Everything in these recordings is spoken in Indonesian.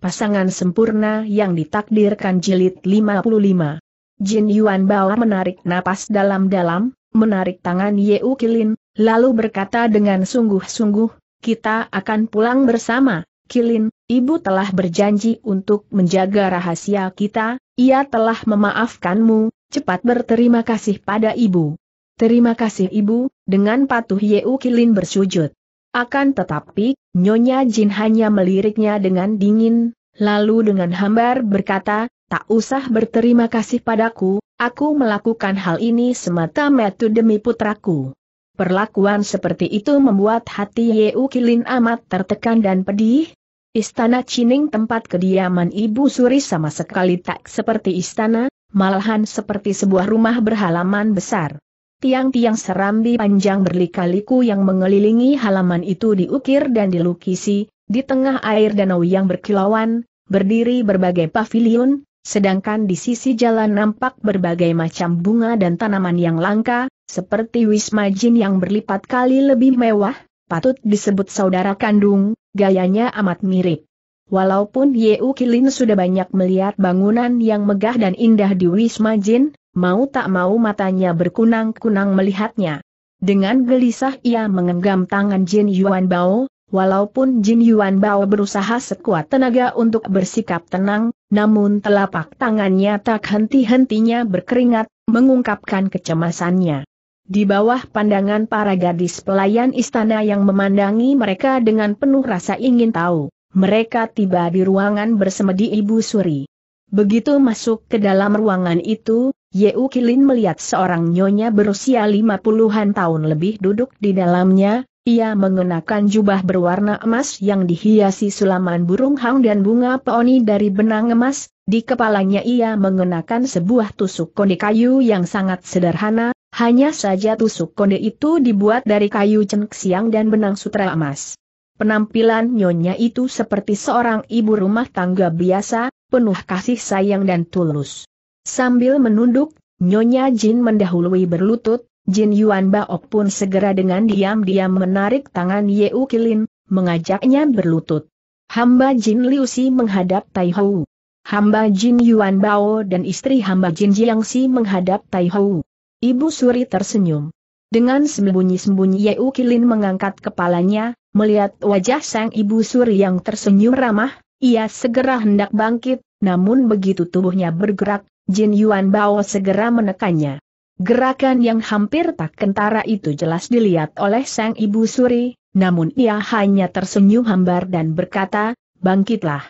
pasangan sempurna yang ditakdirkan jilid 55. Jin Yuan Bao menarik napas dalam-dalam, menarik tangan Ye U Kilin, lalu berkata dengan sungguh-sungguh, kita akan pulang bersama, Kilin, ibu telah berjanji untuk menjaga rahasia kita, ia telah memaafkanmu, cepat berterima kasih pada ibu. Terima kasih ibu, dengan patuh Ye U Kilin bersujud. Akan tetapi, Nyonya Jin hanya meliriknya dengan dingin, lalu dengan hambar berkata, tak usah berterima kasih padaku, aku melakukan hal ini semata-mata demi putraku. Perlakuan seperti itu membuat hati Yeu Kilin amat tertekan dan pedih. Istana Cining tempat kediaman Ibu Suri sama sekali tak seperti istana, malahan seperti sebuah rumah berhalaman besar. Tiang-tiang serambi panjang berlikaliku yang mengelilingi halaman itu diukir dan dilukisi, di tengah air danau yang berkilauan, berdiri berbagai pavilion, sedangkan di sisi jalan nampak berbagai macam bunga dan tanaman yang langka, seperti wisma jin yang berlipat kali lebih mewah, patut disebut saudara kandung, gayanya amat mirip. Walaupun Yeu Kilin sudah banyak melihat bangunan yang megah dan indah di Wisma Jin, mau tak mau matanya berkunang-kunang melihatnya. Dengan gelisah ia mengenggam tangan Jin Yuan Bao, walaupun Jin Yuan Bao berusaha sekuat tenaga untuk bersikap tenang, namun telapak tangannya tak henti-hentinya berkeringat, mengungkapkan kecemasannya. Di bawah pandangan para gadis pelayan istana yang memandangi mereka dengan penuh rasa ingin tahu, mereka tiba di ruangan bersemedi Ibu Suri. Begitu masuk ke dalam ruangan itu, Yeu Kilin melihat seorang nyonya berusia lima puluhan tahun lebih duduk di dalamnya, ia mengenakan jubah berwarna emas yang dihiasi sulaman burung hang dan bunga peoni dari benang emas, di kepalanya ia mengenakan sebuah tusuk konde kayu yang sangat sederhana, hanya saja tusuk konde itu dibuat dari kayu cengksiang dan benang sutra emas. Penampilan nyonya itu seperti seorang ibu rumah tangga biasa, penuh kasih sayang dan tulus. Sambil menunduk, Nyonya Jin mendahului berlutut, Jin Yuan Baok pun segera dengan diam-diam menarik tangan U Kilin, mengajaknya berlutut. Hamba Jin Liu Si menghadap Tai Hou. Hamba Jin Yuan Bao dan istri hamba Jin Si menghadap Tai Hou. Ibu Suri tersenyum. Dengan sembunyi-sembunyi U Kilin mengangkat kepalanya, melihat wajah sang ibu Suri yang tersenyum ramah, ia segera hendak bangkit, namun begitu tubuhnya bergerak, Jin Yuan Bao segera menekannya. Gerakan yang hampir tak kentara itu jelas dilihat oleh sang ibu suri, namun ia hanya tersenyum hambar dan berkata, bangkitlah.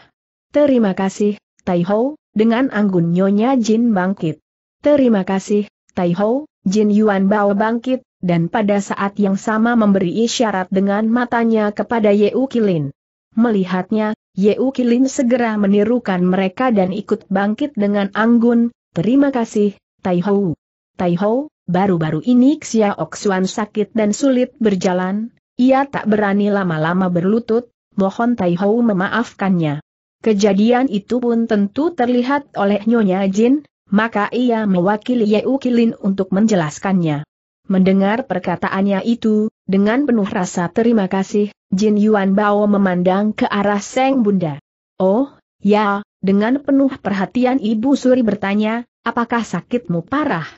Terima kasih, Tai dengan anggun nyonya Jin bangkit. Terima kasih, Tai Jin Yuan Bao bangkit, dan pada saat yang sama memberi isyarat dengan matanya kepada Yeu Kilin. Melihatnya, Yeu Kilin segera menirukan mereka dan ikut bangkit dengan anggun, terima kasih, Tai Hou. baru-baru ini Xia Oksuan sakit dan sulit berjalan, ia tak berani lama-lama berlutut, mohon Tai memaafkannya. Kejadian itu pun tentu terlihat oleh Nyonya Jin, maka ia mewakili Yeu Kilin untuk menjelaskannya. Mendengar perkataannya itu, dengan penuh rasa terima kasih, Jin Yuan Bao memandang ke arah Seng Bunda. Oh, ya, dengan penuh perhatian Ibu Suri bertanya, apakah sakitmu parah?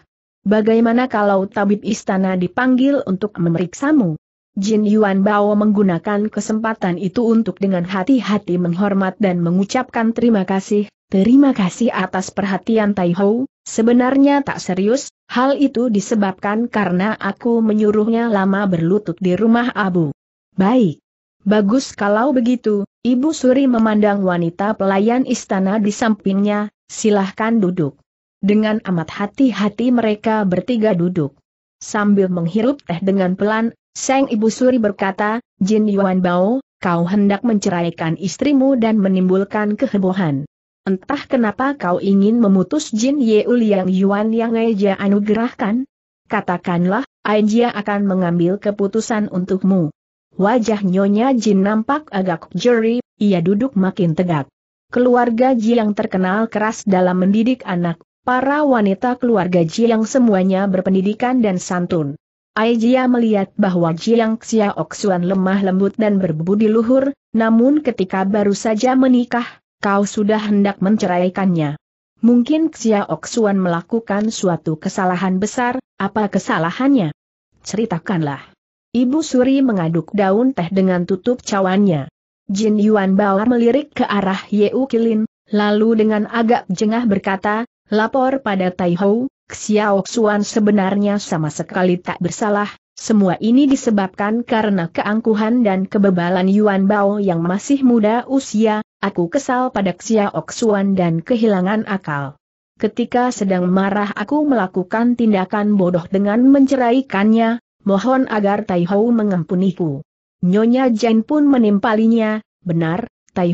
Bagaimana kalau tabib istana dipanggil untuk memeriksamu? Jin Yuan Bao menggunakan kesempatan itu untuk dengan hati-hati menghormat dan mengucapkan terima kasih, terima kasih atas perhatian Tai Sebenarnya tak serius, hal itu disebabkan karena aku menyuruhnya lama berlutut di rumah Abu. Baik. Bagus kalau begitu, Ibu Suri memandang wanita pelayan istana di sampingnya, silahkan duduk. Dengan amat hati-hati mereka bertiga duduk. Sambil menghirup teh dengan pelan, Seng Ibu Suri berkata, Jin Yuan Bao, kau hendak menceraikan istrimu dan menimbulkan kehebohan. Entah kenapa kau ingin memutus Jin Yeul yang Yuan yang Eja anugerahkan? Katakanlah, Aja akan mengambil keputusan untukmu. Wajah Nyonya Jin nampak agak jeri, ia duduk makin tegak. Keluarga Ji yang terkenal keras dalam mendidik anak, para wanita keluarga Ji yang semuanya berpendidikan dan santun. Aijia melihat bahwa Jiang Xiaoxuan lemah lembut dan berbudi luhur, namun ketika baru saja menikah, Kau sudah hendak menceraikannya. Mungkin Xiaok Xuan melakukan suatu kesalahan besar, apa kesalahannya? Ceritakanlah. Ibu Suri mengaduk daun teh dengan tutup cawannya. Jin Yuan Bao melirik ke arah Yeu Kilin, lalu dengan agak jengah berkata, lapor pada Tai Hou, Xiaok Xuan sebenarnya sama sekali tak bersalah, semua ini disebabkan karena keangkuhan dan kebebalan Yuan Bao yang masih muda usia, Aku kesal pada Xia Oksuan dan kehilangan akal. Ketika sedang marah aku melakukan tindakan bodoh dengan menceraikannya, mohon agar Tai mengampuniku. Nyonya Jen pun menimpalinya, benar, Tai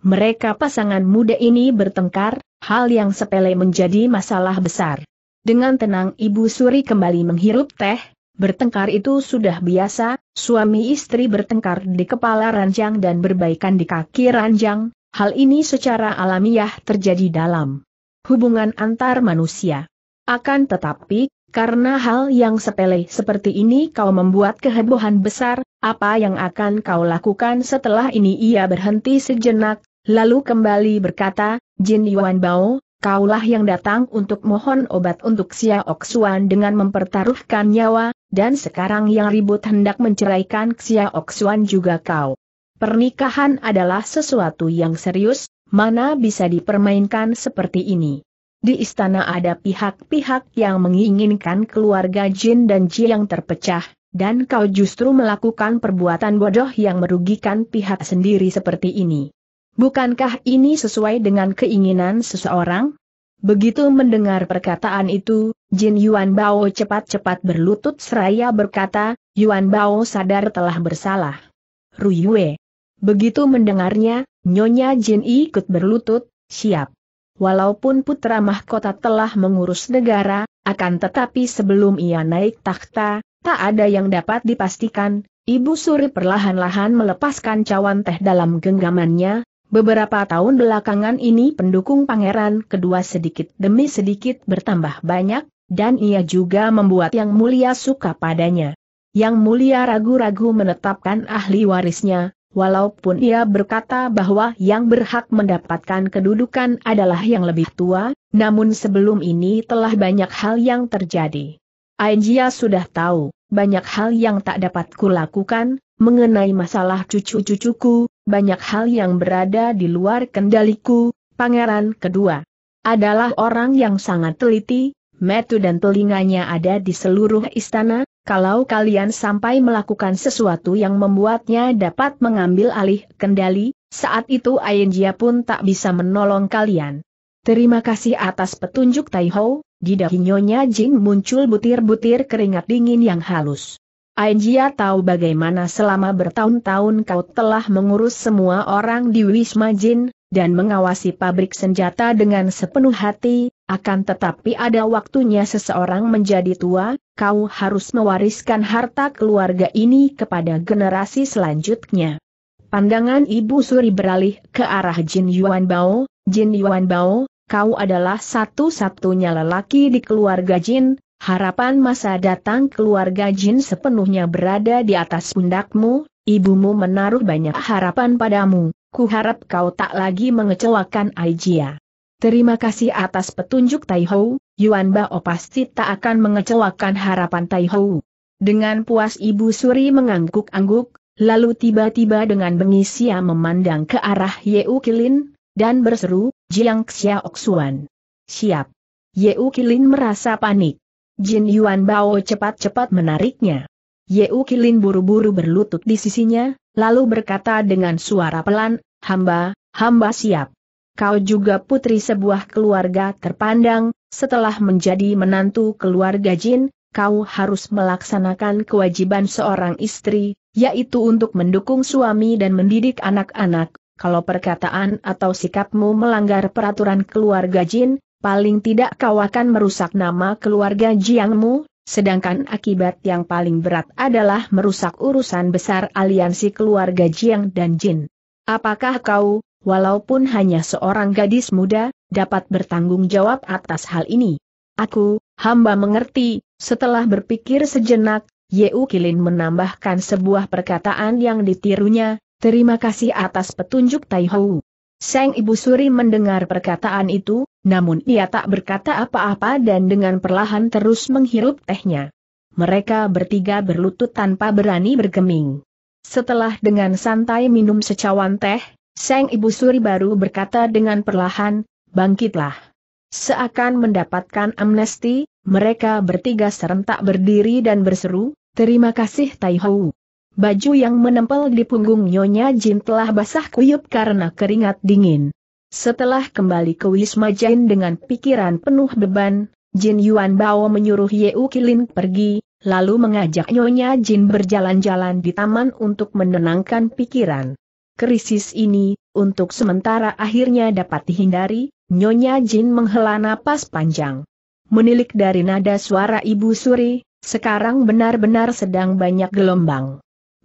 mereka pasangan muda ini bertengkar, hal yang sepele menjadi masalah besar. Dengan tenang Ibu Suri kembali menghirup teh, Bertengkar itu sudah biasa, suami istri bertengkar di kepala ranjang dan berbaikan di kaki ranjang, hal ini secara alamiah terjadi dalam hubungan antar manusia. Akan tetapi, karena hal yang sepele seperti ini kau membuat kehebohan besar, apa yang akan kau lakukan setelah ini ia berhenti sejenak, lalu kembali berkata, Jin Yuan Bao, kaulah yang datang untuk mohon obat untuk Xia Oksuan dengan mempertaruhkan nyawa, dan sekarang yang ribut hendak menceraikan Xia Oksuan juga kau. Pernikahan adalah sesuatu yang serius, mana bisa dipermainkan seperti ini. Di istana ada pihak-pihak yang menginginkan keluarga Jin dan Ji yang terpecah, dan kau justru melakukan perbuatan bodoh yang merugikan pihak sendiri seperti ini. Bukankah ini sesuai dengan keinginan seseorang? Begitu mendengar perkataan itu, Jin Yuan Bao cepat-cepat berlutut seraya berkata, Yuan Bao sadar telah bersalah. Ruyue. Begitu mendengarnya, Nyonya Jin ikut berlutut, siap. Walaupun putra mahkota telah mengurus negara, akan tetapi sebelum ia naik takhta, tak ada yang dapat dipastikan. Ibu Suri perlahan-lahan melepaskan cawan teh dalam genggamannya, Beberapa tahun belakangan ini pendukung pangeran kedua sedikit demi sedikit bertambah banyak, dan ia juga membuat yang mulia suka padanya. Yang mulia ragu-ragu menetapkan ahli warisnya, walaupun ia berkata bahwa yang berhak mendapatkan kedudukan adalah yang lebih tua, namun sebelum ini telah banyak hal yang terjadi. Aijia sudah tahu, banyak hal yang tak dapat kulakukan, mengenai masalah cucu-cucuku, banyak hal yang berada di luar kendaliku, pangeran kedua. Adalah orang yang sangat teliti, metu dan telinganya ada di seluruh istana, kalau kalian sampai melakukan sesuatu yang membuatnya dapat mengambil alih kendali, saat itu Ayenjia pun tak bisa menolong kalian. Terima kasih atas petunjuk Taiho, di dahinya Jin Jing muncul butir-butir keringat dingin yang halus. Aijia tahu bagaimana selama bertahun-tahun kau telah mengurus semua orang di Wisma Jin, dan mengawasi pabrik senjata dengan sepenuh hati, akan tetapi ada waktunya seseorang menjadi tua, kau harus mewariskan harta keluarga ini kepada generasi selanjutnya. Pandangan Ibu Suri beralih ke arah Jin Yuan Bao, Jin Yuan Bao, kau adalah satu-satunya lelaki di keluarga Jin, Harapan masa datang keluarga Jin sepenuhnya berada di atas pundakmu, ibumu menaruh banyak harapan padamu, Kuharap kau tak lagi mengecewakan Aijia. Terima kasih atas petunjuk Tai Hou, Yuan Bao pasti tak akan mengecewakan harapan Tai Dengan puas Ibu Suri mengangguk-angguk, lalu tiba-tiba dengan bengis ia memandang ke arah Yeu Kilin, dan berseru, Jiang Xiao Xuan. Siap. Yeu Kilin merasa panik. Jin Yuan Bao cepat-cepat menariknya. Yeu Kilin buru-buru berlutut di sisinya, lalu berkata dengan suara pelan, hamba, hamba siap. Kau juga putri sebuah keluarga terpandang, setelah menjadi menantu keluarga Jin, kau harus melaksanakan kewajiban seorang istri, yaitu untuk mendukung suami dan mendidik anak-anak. Kalau perkataan atau sikapmu melanggar peraturan keluarga Jin, paling tidak kau akan merusak nama keluarga Jiangmu, sedangkan akibat yang paling berat adalah merusak urusan besar aliansi keluarga Jiang dan Jin. Apakah kau, walaupun hanya seorang gadis muda, dapat bertanggung jawab atas hal ini? Aku, hamba mengerti, setelah berpikir sejenak, Yeu Kilin menambahkan sebuah perkataan yang ditirunya, terima kasih atas petunjuk Tai Seng ibu suri mendengar perkataan itu, namun ia tak berkata apa-apa dan dengan perlahan terus menghirup tehnya. Mereka bertiga berlutut tanpa berani bergeming. Setelah dengan santai minum secawan teh, Seng ibu suri baru berkata dengan perlahan, bangkitlah. Seakan mendapatkan amnesti, mereka bertiga serentak berdiri dan berseru, terima kasih Tai Baju yang menempel di punggung Nyonya Jin telah basah kuyup karena keringat dingin. Setelah kembali ke Wisma Jin dengan pikiran penuh beban, Jin Yuan Bao menyuruh U Kilin pergi, lalu mengajak Nyonya Jin berjalan-jalan di taman untuk menenangkan pikiran. Krisis ini, untuk sementara akhirnya dapat dihindari, Nyonya Jin menghela napas panjang. Menilik dari nada suara Ibu Suri, sekarang benar-benar sedang banyak gelombang.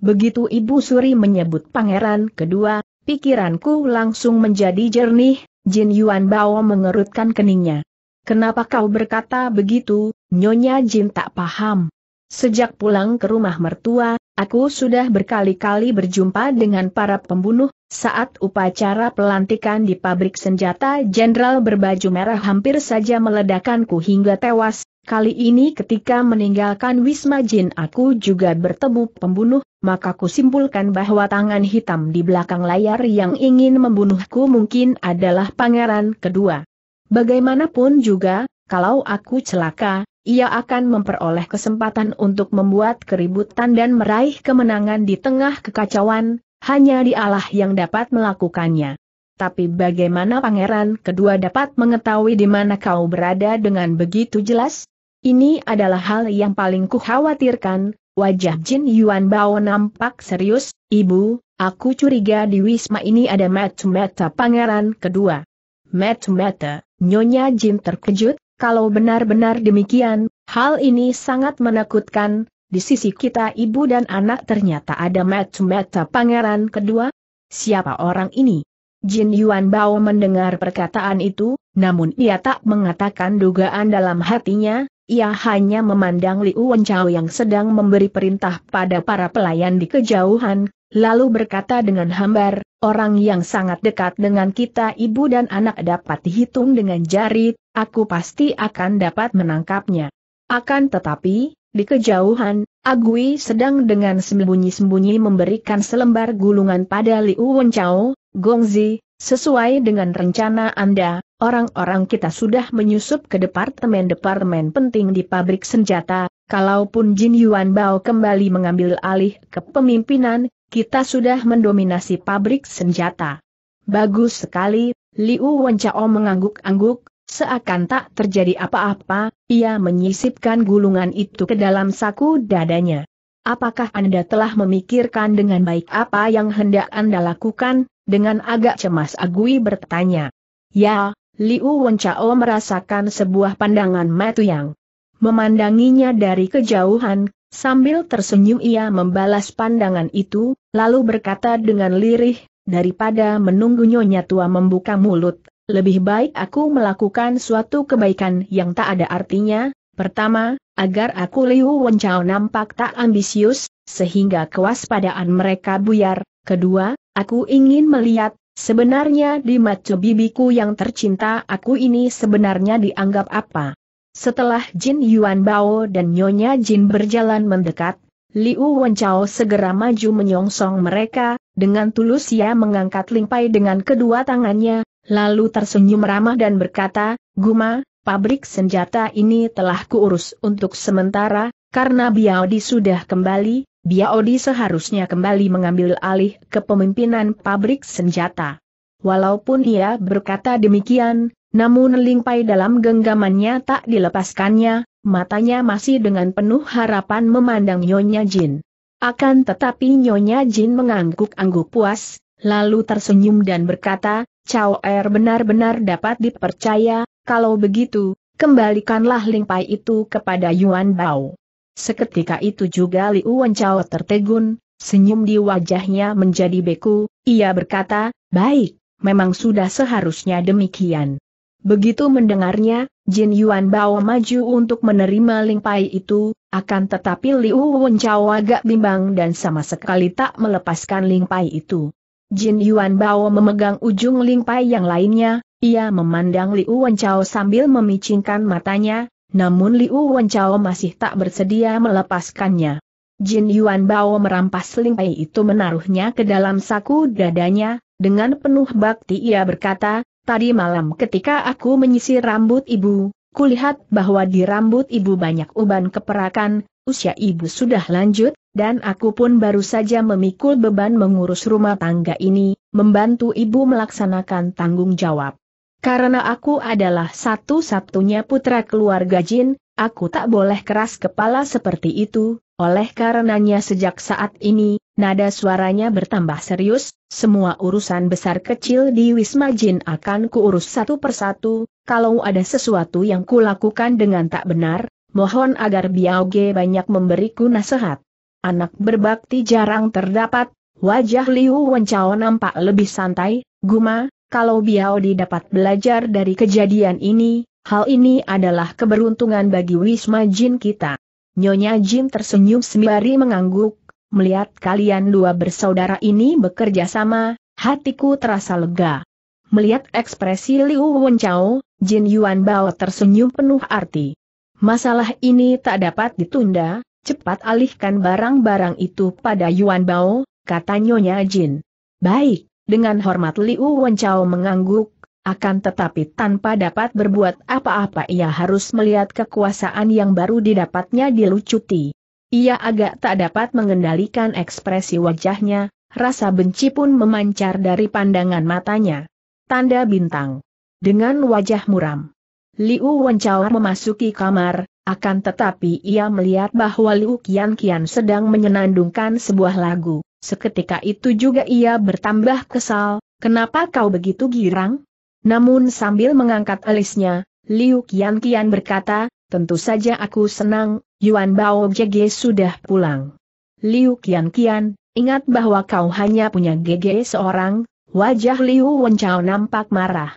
Begitu Ibu Suri menyebut pangeran kedua, pikiranku langsung menjadi jernih, Jin Yuan Bao mengerutkan keningnya. Kenapa kau berkata begitu, Nyonya Jin tak paham. Sejak pulang ke rumah mertua, aku sudah berkali-kali berjumpa dengan para pembunuh, saat upacara pelantikan di pabrik senjata Jenderal berbaju merah hampir saja meledakanku hingga tewas, Kali ini ketika meninggalkan Wisma Jin aku juga bertemu pembunuh, maka kusimpulkan bahwa tangan hitam di belakang layar yang ingin membunuhku mungkin adalah pangeran kedua. Bagaimanapun juga, kalau aku celaka, ia akan memperoleh kesempatan untuk membuat keributan dan meraih kemenangan di tengah kekacauan, hanya dialah yang dapat melakukannya. Tapi bagaimana pangeran kedua dapat mengetahui di mana kau berada dengan begitu jelas? Ini adalah hal yang paling kukhawatirkan, wajah Jin Yuan Bao nampak serius, Ibu, aku curiga di Wisma ini ada mata meta pangeran kedua. mata meta Nyonya Jin terkejut, kalau benar-benar demikian, hal ini sangat menakutkan, di sisi kita ibu dan anak ternyata ada mata meta pangeran kedua. Siapa orang ini? Jin Yuan Bao mendengar perkataan itu, namun ia tak mengatakan dugaan dalam hatinya, ia hanya memandang Liu Wenchao yang sedang memberi perintah pada para pelayan di kejauhan, lalu berkata dengan hambar, orang yang sangat dekat dengan kita ibu dan anak dapat dihitung dengan jari, aku pasti akan dapat menangkapnya. Akan tetapi, di kejauhan, Agui sedang dengan sembunyi-sembunyi memberikan selembar gulungan pada Liu Wenchao, Gongzi, Sesuai dengan rencana Anda, orang-orang kita sudah menyusup ke departemen-departemen penting di pabrik senjata, kalaupun Jin Yuan Bao kembali mengambil alih kepemimpinan, kita sudah mendominasi pabrik senjata. Bagus sekali, Liu Wenchao mengangguk-angguk, seakan tak terjadi apa-apa, ia menyisipkan gulungan itu ke dalam saku dadanya. Apakah Anda telah memikirkan dengan baik apa yang hendak Anda lakukan? Dengan agak cemas Agui bertanya. Ya, Liu Wenchao merasakan sebuah pandangan matu yang memandanginya dari kejauhan, sambil tersenyum ia membalas pandangan itu, lalu berkata dengan lirih, daripada menunggu Nyonya Tua membuka mulut, lebih baik aku melakukan suatu kebaikan yang tak ada artinya, pertama, agar aku Liu Wenchao nampak tak ambisius, sehingga kewaspadaan mereka buyar. Kedua, aku ingin melihat, sebenarnya di mata bibiku yang tercinta aku ini sebenarnya dianggap apa. Setelah Jin Yuan Bao dan Nyonya Jin berjalan mendekat, Liu Wenchao segera maju menyongsong mereka, dengan tulus ia mengangkat lingpai dengan kedua tangannya, lalu tersenyum ramah dan berkata, Guma, pabrik senjata ini telah kuurus untuk sementara, karena Biaodi sudah kembali, Biaodi seharusnya kembali mengambil alih kepemimpinan pabrik senjata. Walaupun ia berkata demikian, namun lingpai dalam genggamannya tak dilepaskannya, matanya masih dengan penuh harapan memandang Nyonya Jin. Akan tetapi Nyonya Jin mengangguk-angguk puas, lalu tersenyum dan berkata, Cao Er benar-benar dapat dipercaya, kalau begitu, kembalikanlah lingpai itu kepada Yuan Bao. Seketika itu juga Liu Wenchao tertegun, senyum di wajahnya menjadi beku, ia berkata, baik, memang sudah seharusnya demikian. Begitu mendengarnya, Jin Yuan Bao maju untuk menerima lingpai itu, akan tetapi Liu Wenchao agak bimbang dan sama sekali tak melepaskan lingpai itu. Jin Yuan Bao memegang ujung lingpai yang lainnya, ia memandang Liu Wenchao sambil memicingkan matanya, namun Liu Wenchao masih tak bersedia melepaskannya. Jin Yuan Bao merampas lingkai itu menaruhnya ke dalam saku dadanya, dengan penuh bakti ia berkata, Tadi malam ketika aku menyisir rambut ibu, kulihat bahwa di rambut ibu banyak uban keperakan, usia ibu sudah lanjut, dan aku pun baru saja memikul beban mengurus rumah tangga ini, membantu ibu melaksanakan tanggung jawab. Karena aku adalah satu-satunya putra keluarga Jin, aku tak boleh keras kepala seperti itu, oleh karenanya sejak saat ini, nada suaranya bertambah serius, semua urusan besar kecil di Wisma Jin akan kuurus satu persatu, kalau ada sesuatu yang kulakukan dengan tak benar, mohon agar Ge banyak memberiku nasihat. Anak berbakti jarang terdapat, wajah Liu Wencao nampak lebih santai, Guma, kalau Biaodi dapat belajar dari kejadian ini, hal ini adalah keberuntungan bagi Wisma Jin kita. Nyonya Jin tersenyum sembari mengangguk, melihat kalian dua bersaudara ini bekerja sama, hatiku terasa lega. Melihat ekspresi Liu Wenchao, Jin Yuan Bao tersenyum penuh arti. Masalah ini tak dapat ditunda, cepat alihkan barang-barang itu pada Yuan Bao, kata Nyonya Jin. Baik. Dengan hormat Liu Wenchao mengangguk, akan tetapi tanpa dapat berbuat apa-apa ia harus melihat kekuasaan yang baru didapatnya dilucuti. Ia agak tak dapat mengendalikan ekspresi wajahnya, rasa benci pun memancar dari pandangan matanya. Tanda bintang. Dengan wajah muram. Liu Wenchao memasuki kamar, akan tetapi ia melihat bahwa Liu Qian Qian sedang menyenandungkan sebuah lagu. Seketika itu juga ia bertambah kesal, kenapa kau begitu girang? Namun sambil mengangkat alisnya, Liu Qian Qian berkata, tentu saja aku senang, Yuan Bao Jege sudah pulang. Liu Qian Qian, ingat bahwa kau hanya punya Gege seorang, wajah Liu Wenchao nampak marah.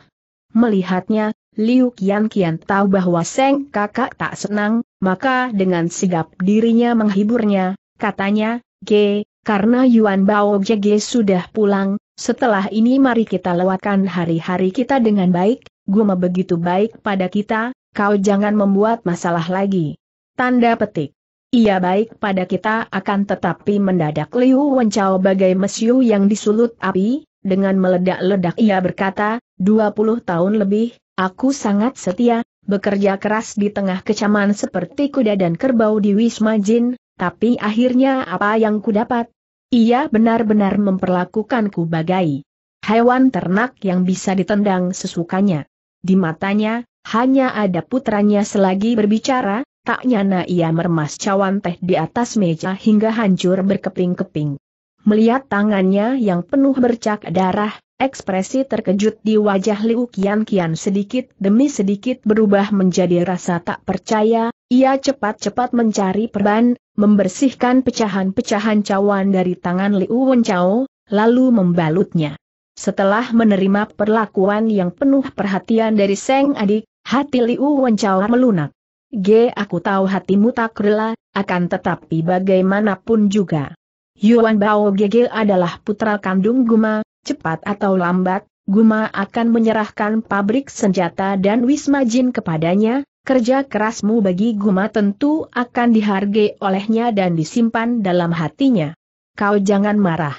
Melihatnya, Liu Qian Qian tahu bahwa Seng kakak tak senang, maka dengan sigap dirinya menghiburnya, katanya, Ge, karena Yuan Bao Jege sudah pulang, setelah ini mari kita lewatkan hari-hari kita dengan baik, Guma begitu baik pada kita, kau jangan membuat masalah lagi. Tanda petik. Ia baik pada kita akan tetapi mendadak Liu Wencao bagai mesiu yang disulut api, dengan meledak-ledak ia berkata, 20 tahun lebih, aku sangat setia, bekerja keras di tengah kecaman seperti kuda dan kerbau di Wisma Jin, tapi akhirnya apa yang kudapat, ia benar-benar memperlakukanku bagai hewan ternak yang bisa ditendang sesukanya. Di matanya, hanya ada putranya selagi berbicara, tak nyana ia meremas cawan teh di atas meja hingga hancur berkeping-keping. Melihat tangannya yang penuh bercak darah, ekspresi terkejut di wajah Liu Kian Kian sedikit demi sedikit berubah menjadi rasa tak percaya, ia cepat-cepat mencari perban, membersihkan pecahan-pecahan cawan dari tangan Liu Wenchao, lalu membalutnya. Setelah menerima perlakuan yang penuh perhatian dari Seng Adik, hati Liu Wenchao melunak. G aku tahu hatimu tak rela, akan tetapi bagaimanapun juga. Yuan Bao Gege adalah putra kandung Guma, cepat atau lambat, Guma akan menyerahkan pabrik senjata dan Wisma Jin kepadanya, kerja kerasmu bagi Guma tentu akan dihargai olehnya dan disimpan dalam hatinya. Kau jangan marah.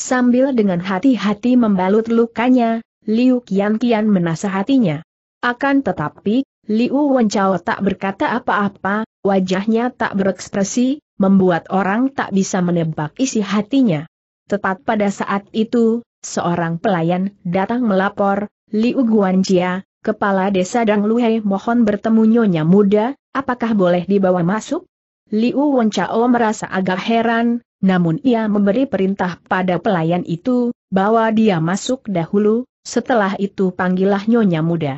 Sambil dengan hati-hati membalut lukanya, Liu kian menasehatinya. menasehatinya. Akan tetapi, Liu Wenchao tak berkata apa-apa, wajahnya tak berekspresi, membuat orang tak bisa menebak isi hatinya. Tepat pada saat itu, seorang pelayan datang melapor, Liu Guanjia, Kepala Desa Dang Dangluhe mohon bertemu Nyonya Muda, apakah boleh dibawa masuk? Liu Wencao merasa agak heran, namun ia memberi perintah pada pelayan itu, bawa dia masuk dahulu, setelah itu panggillah Nyonya Muda.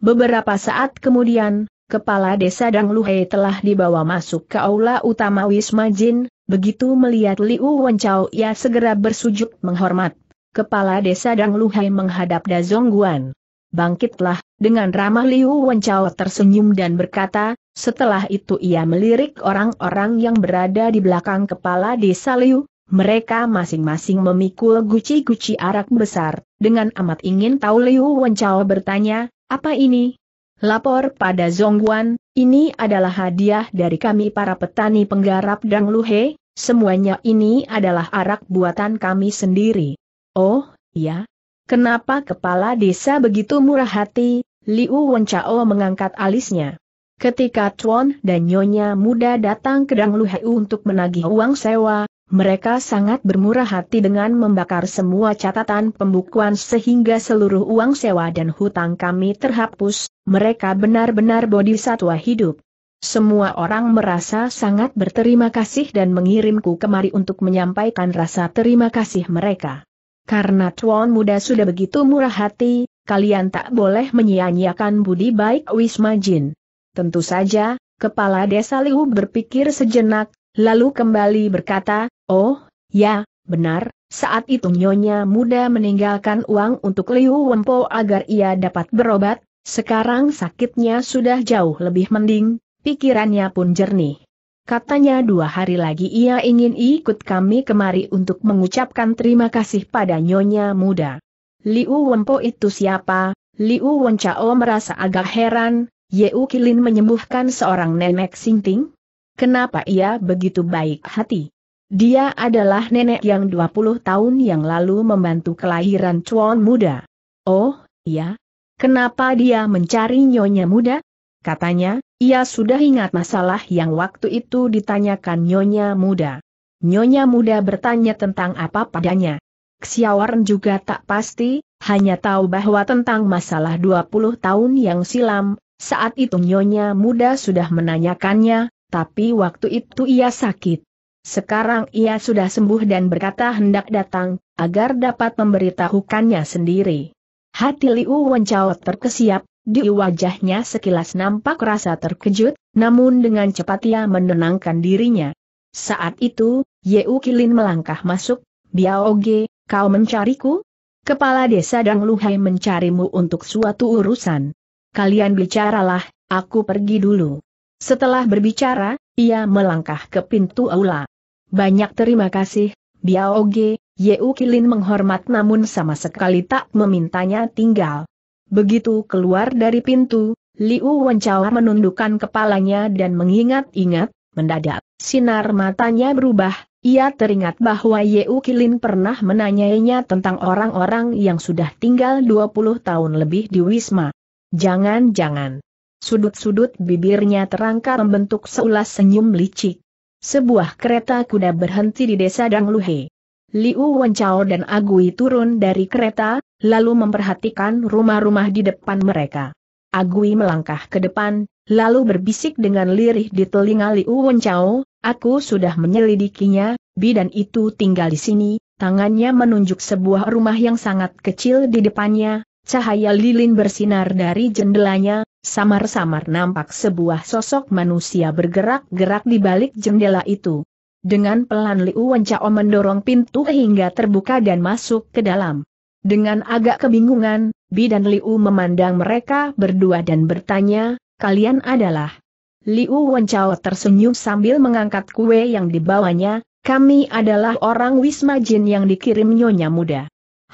Beberapa saat kemudian, Kepala Desa Dang Dangluhe telah dibawa masuk ke aula utama Wisma Jin, begitu melihat Liu Wencao ia segera bersujud menghormat. Kepala Desa Dang Dangluhe menghadap Dazongguan bangkitlah, dengan ramah Liu Wencao tersenyum dan berkata, setelah itu ia melirik orang-orang yang berada di belakang kepala desa Liu, mereka masing-masing memikul guci-guci arak besar, dengan amat ingin tahu Liu Wencao bertanya, apa ini? Lapor pada Zongguan, ini adalah hadiah dari kami para petani penggarap dangluhe. semuanya ini adalah arak buatan kami sendiri. Oh, ya. Kenapa kepala desa begitu murah hati? Liu Wencao mengangkat alisnya. Ketika Chuan dan Nyonya muda datang ke Luhai untuk menagih uang sewa, mereka sangat bermurah hati dengan membakar semua catatan pembukuan sehingga seluruh uang sewa dan hutang kami terhapus, mereka benar-benar bodi satwa hidup. Semua orang merasa sangat berterima kasih dan mengirimku kemari untuk menyampaikan rasa terima kasih mereka. Karena tuan muda sudah begitu murah hati, kalian tak boleh menyia-nyiakan budi baik Wisma Jin. Tentu saja, kepala desa Liu berpikir sejenak, lalu kembali berkata, Oh, ya, benar, saat itu nyonya muda meninggalkan uang untuk Liu Wempo agar ia dapat berobat, sekarang sakitnya sudah jauh lebih mending, pikirannya pun jernih. Katanya dua hari lagi ia ingin ikut kami kemari untuk mengucapkan terima kasih pada nyonya muda. Liu Wempo itu siapa? Liu Wencao merasa agak heran, Yeu Kilin menyembuhkan seorang nenek sinting? Kenapa ia begitu baik hati? Dia adalah nenek yang 20 tahun yang lalu membantu kelahiran Cuan muda. Oh, iya. Kenapa dia mencari nyonya muda? Katanya, ia sudah ingat masalah yang waktu itu ditanyakan Nyonya Muda. Nyonya Muda bertanya tentang apa padanya. Xiaoren juga tak pasti, hanya tahu bahwa tentang masalah 20 tahun yang silam, saat itu Nyonya Muda sudah menanyakannya, tapi waktu itu ia sakit. Sekarang ia sudah sembuh dan berkata hendak datang, agar dapat memberitahukannya sendiri. Hati Liu Wencao terkesiap, di wajahnya sekilas nampak rasa terkejut, namun dengan cepat ia menenangkan dirinya. Saat itu, Yeu Kilin melangkah masuk, Biaoge, kau mencariku? Kepala desa Dang Luhai mencarimu untuk suatu urusan. Kalian bicaralah, aku pergi dulu. Setelah berbicara, ia melangkah ke pintu aula. Banyak terima kasih, Biaoge, Yeu Kilin menghormat namun sama sekali tak memintanya tinggal. Begitu keluar dari pintu, Liu Wenchao menundukkan kepalanya dan mengingat-ingat, mendadak, sinar matanya berubah, ia teringat bahwa Yeu Kilin pernah menanyainya tentang orang-orang yang sudah tinggal 20 tahun lebih di Wisma. Jangan-jangan. Sudut-sudut bibirnya terangkat membentuk seulas senyum licik. Sebuah kereta kuda berhenti di desa Dangluhe. Liu Wenchao dan Agui turun dari kereta, lalu memperhatikan rumah-rumah di depan mereka. Agui melangkah ke depan, lalu berbisik dengan lirih di telinga Liu Wenchao, aku sudah menyelidikinya, bidan itu tinggal di sini, tangannya menunjuk sebuah rumah yang sangat kecil di depannya, cahaya lilin bersinar dari jendelanya, samar-samar nampak sebuah sosok manusia bergerak-gerak di balik jendela itu. Dengan pelan Liu Wenchao mendorong pintu hingga terbuka dan masuk ke dalam. Dengan agak kebingungan, Bi dan Liu memandang mereka berdua dan bertanya, kalian adalah? Liu Wencao tersenyum sambil mengangkat kue yang dibawanya, kami adalah orang Wisma Jin yang dikirim Nyonya Muda.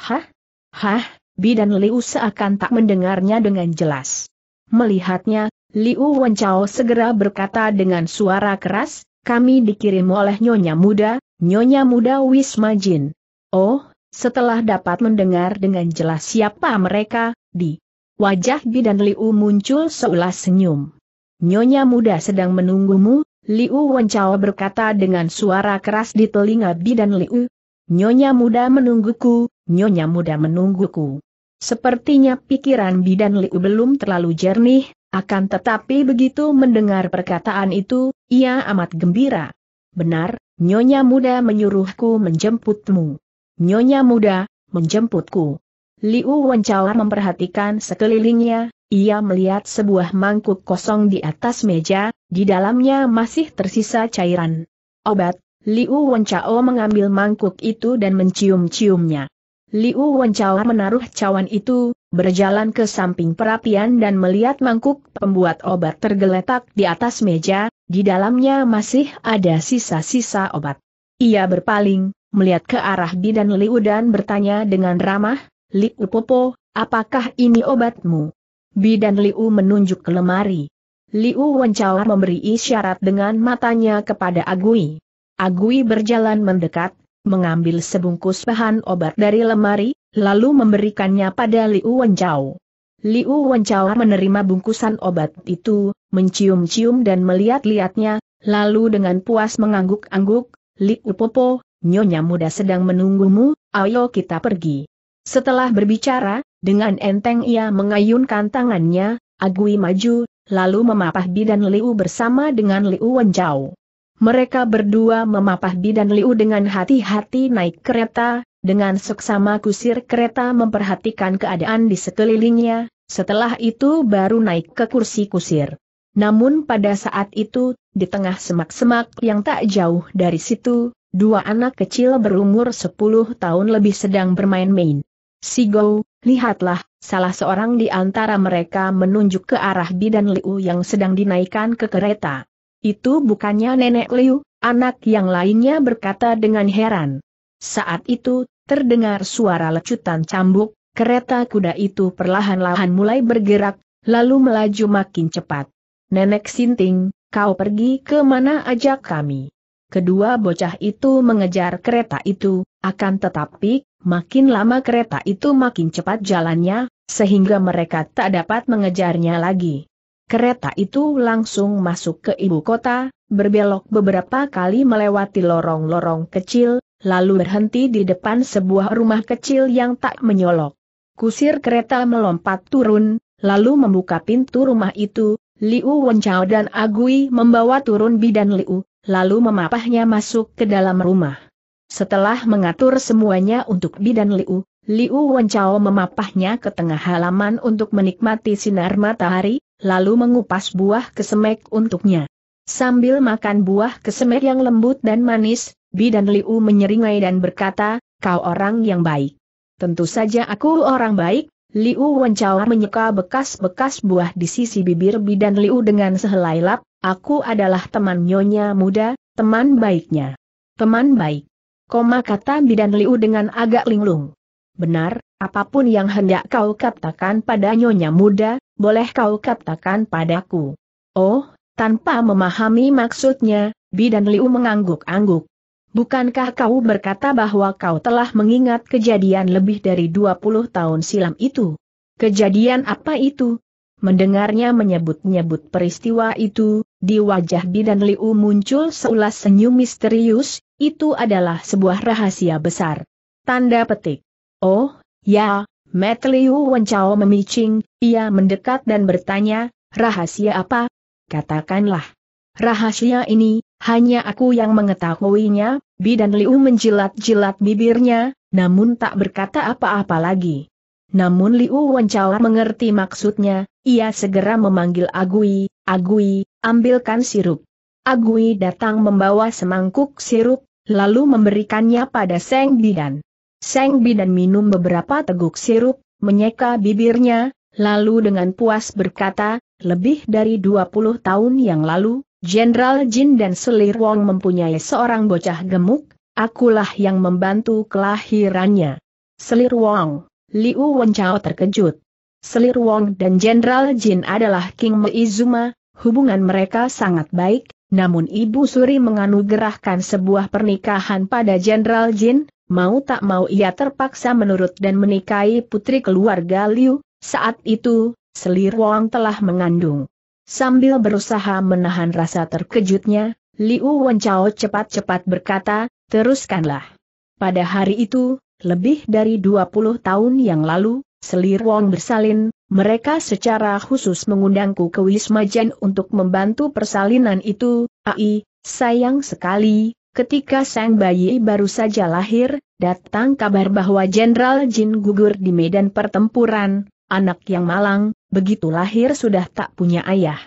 Hah? Hah? Bi dan Liu seakan tak mendengarnya dengan jelas. Melihatnya, Liu Wencao segera berkata dengan suara keras, kami dikirim oleh Nyonya Muda, Nyonya Muda Wisma Jin. Oh, setelah dapat mendengar dengan jelas siapa mereka, di wajah Bidan Liu muncul seulas senyum. Nyonya muda sedang menunggumu, Liu Wencao berkata dengan suara keras di telinga Bidan Liu. Nyonya muda menungguku, nyonya muda menungguku. Sepertinya pikiran Bidan Liu belum terlalu jernih, akan tetapi begitu mendengar perkataan itu, ia amat gembira. Benar, nyonya muda menyuruhku menjemputmu. Nyonya muda, menjemputku. Liu Wenchao memperhatikan sekelilingnya, ia melihat sebuah mangkuk kosong di atas meja, di dalamnya masih tersisa cairan. Obat, Liu Wenchao mengambil mangkuk itu dan mencium-ciumnya. Liu Wenchao menaruh cawan itu, berjalan ke samping perapian dan melihat mangkuk pembuat obat tergeletak di atas meja, di dalamnya masih ada sisa-sisa obat. Ia berpaling, melihat ke arah bidan Liu dan bertanya dengan ramah, Liu Popo, apakah ini obatmu? Bidan Liu menunjuk ke lemari. Liu Wencao memberi isyarat dengan matanya kepada Agui. Agui berjalan mendekat, mengambil sebungkus bahan obat dari lemari, lalu memberikannya pada Liu Wencao. Liu Wencao menerima bungkusan obat itu, mencium-cium dan melihat-lihatnya, lalu dengan puas mengangguk-angguk, Liu Popo, Nyonya muda sedang menunggumu, ayo kita pergi. Setelah berbicara, dengan enteng ia mengayunkan tangannya, Agui maju, lalu memapah bidan Liu bersama dengan Liu Wenjau. Mereka berdua memapah bidan Liu dengan hati-hati naik kereta, dengan seksama kusir kereta memperhatikan keadaan di sekelilingnya, setelah itu baru naik ke kursi kusir. Namun pada saat itu, di tengah semak-semak yang tak jauh dari situ, Dua anak kecil berumur 10 tahun lebih sedang bermain-main. Sigo, lihatlah, salah seorang di antara mereka menunjuk ke arah bidan Liu yang sedang dinaikkan ke kereta. Itu bukannya nenek Liu, anak yang lainnya berkata dengan heran. Saat itu, terdengar suara lecutan cambuk, kereta kuda itu perlahan-lahan mulai bergerak, lalu melaju makin cepat. Nenek Sinting, kau pergi ke mana ajak kami? kedua bocah itu mengejar kereta itu, akan tetapi, makin lama kereta itu makin cepat jalannya, sehingga mereka tak dapat mengejarnya lagi. Kereta itu langsung masuk ke ibu kota, berbelok beberapa kali melewati lorong-lorong kecil, lalu berhenti di depan sebuah rumah kecil yang tak menyolok. Kusir kereta melompat turun, lalu membuka pintu rumah itu, Liu Wenchao dan Agui membawa turun bidan Liu, lalu memapahnya masuk ke dalam rumah. Setelah mengatur semuanya untuk bidan Liu, Liu Wencao memapahnya ke tengah halaman untuk menikmati sinar matahari, lalu mengupas buah kesemek untuknya. Sambil makan buah kesemek yang lembut dan manis, bidan Liu menyeringai dan berkata, kau orang yang baik. Tentu saja aku orang baik, Liu Wencao menyeka bekas-bekas buah di sisi bibir bidan Liu dengan sehelai lap, Aku adalah teman nyonya muda, teman baiknya. Teman baik. Koma kata bidan Liu dengan agak linglung. Benar, apapun yang hendak kau katakan pada nyonya muda, boleh kau katakan padaku. Oh, tanpa memahami maksudnya, bidan Liu mengangguk-angguk. Bukankah kau berkata bahwa kau telah mengingat kejadian lebih dari 20 tahun silam itu? Kejadian apa itu, Mendengarnya menyebut-nyebut peristiwa itu, di wajah Bidan Liu muncul seulas senyum misterius, itu adalah sebuah rahasia besar. Tanda petik. Oh, ya, Matt Liu Wencao memicing, ia mendekat dan bertanya, rahasia apa? Katakanlah. Rahasia ini, hanya aku yang mengetahuinya, Bidan Liu menjilat-jilat bibirnya, namun tak berkata apa-apa lagi. Namun Liu Wenchao mengerti maksudnya, ia segera memanggil Agui, Agui, ambilkan sirup. Agui datang membawa semangkuk sirup, lalu memberikannya pada Seng Bidan. Seng Bidan minum beberapa teguk sirup, menyeka bibirnya, lalu dengan puas berkata, lebih dari 20 tahun yang lalu, Jenderal Jin dan Selir Wong mempunyai seorang bocah gemuk, akulah yang membantu kelahirannya. Selir Wong Liu Wenchao terkejut. Selir Wong dan Jenderal Jin adalah King Meizuma, hubungan mereka sangat baik, namun Ibu Suri menganugerahkan sebuah pernikahan pada Jenderal Jin, mau tak mau ia terpaksa menurut dan menikahi putri keluarga Liu, saat itu, Selir Wong telah mengandung. Sambil berusaha menahan rasa terkejutnya, Liu Wenchao cepat-cepat berkata, teruskanlah. Pada hari itu, lebih dari 20 tahun yang lalu, selir Wong bersalin, mereka secara khusus mengundangku ke Wisma Jen untuk membantu persalinan itu, ai, sayang sekali, ketika sang bayi baru saja lahir, datang kabar bahwa Jenderal Jin gugur di medan pertempuran, anak yang malang, begitu lahir sudah tak punya ayah.